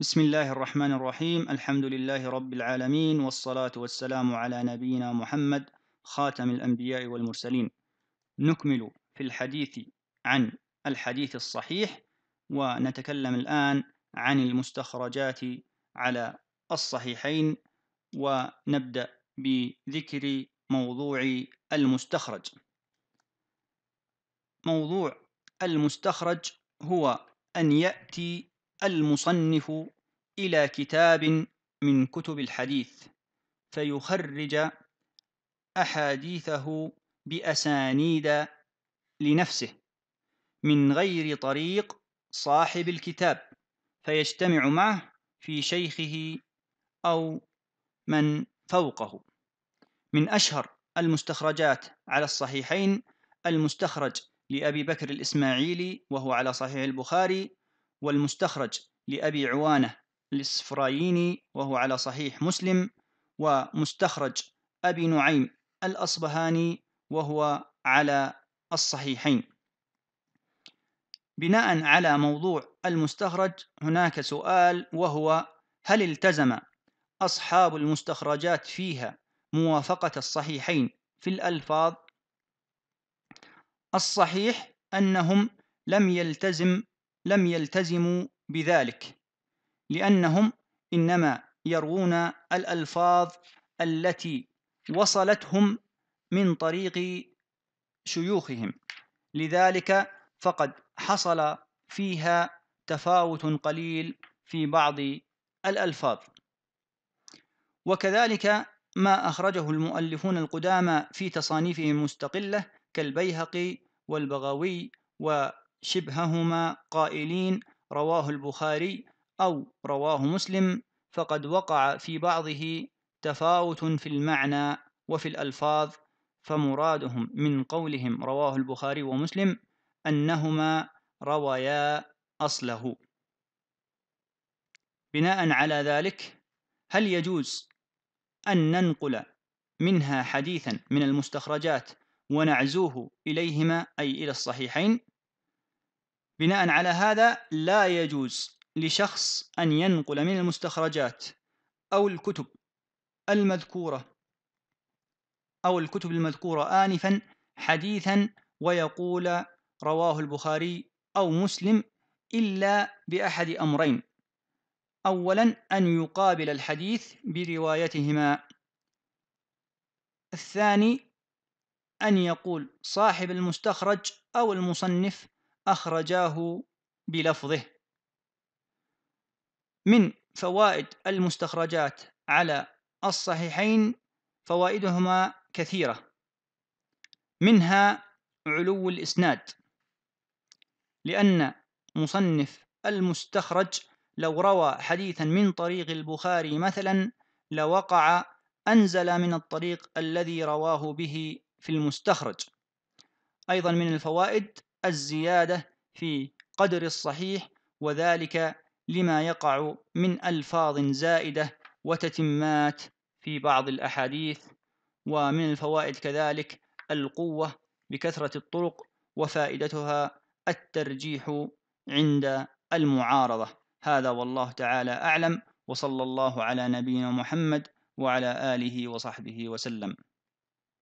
بسم الله الرحمن الرحيم الحمد لله رب العالمين والصلاة والسلام على نبينا محمد خاتم الأنبياء والمرسلين نكمل في الحديث عن الحديث الصحيح ونتكلم الآن عن المستخرجات على الصحيحين ونبدأ بذكر موضوع المستخرج موضوع المستخرج هو أن يأتي المصنف إلى كتاب من كتب الحديث فيخرج أحاديثه بأسانيد لنفسه من غير طريق صاحب الكتاب فيجتمع معه في شيخه أو من فوقه من أشهر المستخرجات على الصحيحين المستخرج لأبي بكر الإسماعيلي وهو على صحيح البخاري والمستخرج لأبي عوانة الإسفراييني وهو على صحيح مسلم ومستخرج أبي نعيم الأصبهاني وهو على الصحيحين بناء على موضوع المستخرج هناك سؤال وهو هل التزم أصحاب المستخرجات فيها موافقة الصحيحين في الألفاظ الصحيح أنهم لم يلتزم لم يلتزموا بذلك لأنهم إنما يروون الألفاظ التي وصلتهم من طريق شيوخهم لذلك فقد حصل فيها تفاوت قليل في بعض الألفاظ وكذلك ما أخرجه المؤلفون القدامى في تصانيفهم المستقلة كالبيهقي والبغوي و شبههما قائلين رواه البخاري أو رواه مسلم فقد وقع في بعضه تفاوت في المعنى وفي الألفاظ فمرادهم من قولهم رواه البخاري ومسلم أنهما رويا أصله بناء على ذلك هل يجوز أن ننقل منها حديثا من المستخرجات ونعزوه إليهما أي إلى الصحيحين بناء على هذا لا يجوز لشخص أن ينقل من المستخرجات أو الكتب المذكورة أو الكتب المذكورة آنفا حديثا ويقول رواه البخاري أو مسلم إلا بأحد أمرين أولا أن يقابل الحديث بروايتهما الثاني أن يقول صاحب المستخرج أو المصنف أخرجاه بلفظه من فوائد المستخرجات على الصحيحين فوائدهما كثيرة منها علو الإسناد لأن مصنف المستخرج لو روى حديثا من طريق البخاري مثلا لوقع أنزل من الطريق الذي رواه به في المستخرج أيضا من الفوائد الزيادة في قدر الصحيح وذلك لما يقع من ألفاظ زائدة وتتمات في بعض الأحاديث ومن الفوائد كذلك القوة بكثرة الطرق وفائدتها الترجيح عند المعارضة هذا والله تعالى أعلم وصلى الله على نبينا محمد وعلى آله وصحبه وسلم